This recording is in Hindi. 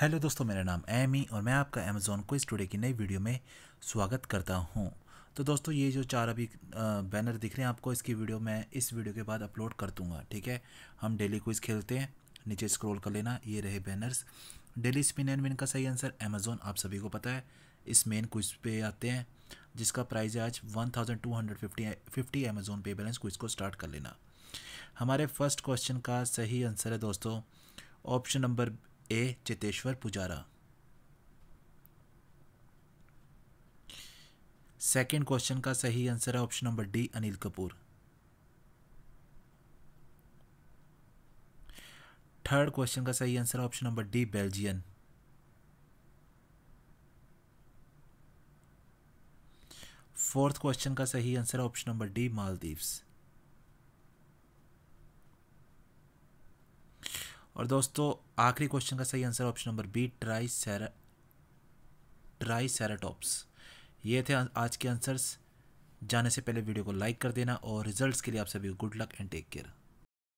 हेलो दोस्तों मेरा नाम एमी और मैं आपका अमेज़ोन को इस की नई वीडियो में स्वागत करता हूं तो दोस्तों ये जो चार अभी बैनर दिख रहे हैं आपको इसकी वीडियो मैं इस वीडियो के बाद अपलोड कर दूँगा ठीक है हम डेली क्विज खेलते हैं नीचे स्क्रॉल कर लेना ये रहे banners daily spin and win का सही आंसर अमेज़ोन आप सभी को पता है इस मेन क्विज पे आते हैं जिसका प्राइज़ है आज one thousand two hundred fifty fifty Amazon पे बैलेंस क्विज को स्टार्ट कर लेना हमारे फर्स्ट क्वेश्चन का सही आंसर है दोस्तों option number A Cheteshwar Pujara second question का सही आंसर है option number D Anil Kapoor third question का सही answer option number D Belgian fourth question का सही answer option number D Maldives और दोस्तों आखिरी क्वेश्चन का सही answer option number B tri cera triceratops ये थे आज के आंसर्स जाने से पहले वीडियो को लाइक कर देना और रिजल्ट्स के लिए आप सभी good luck and take care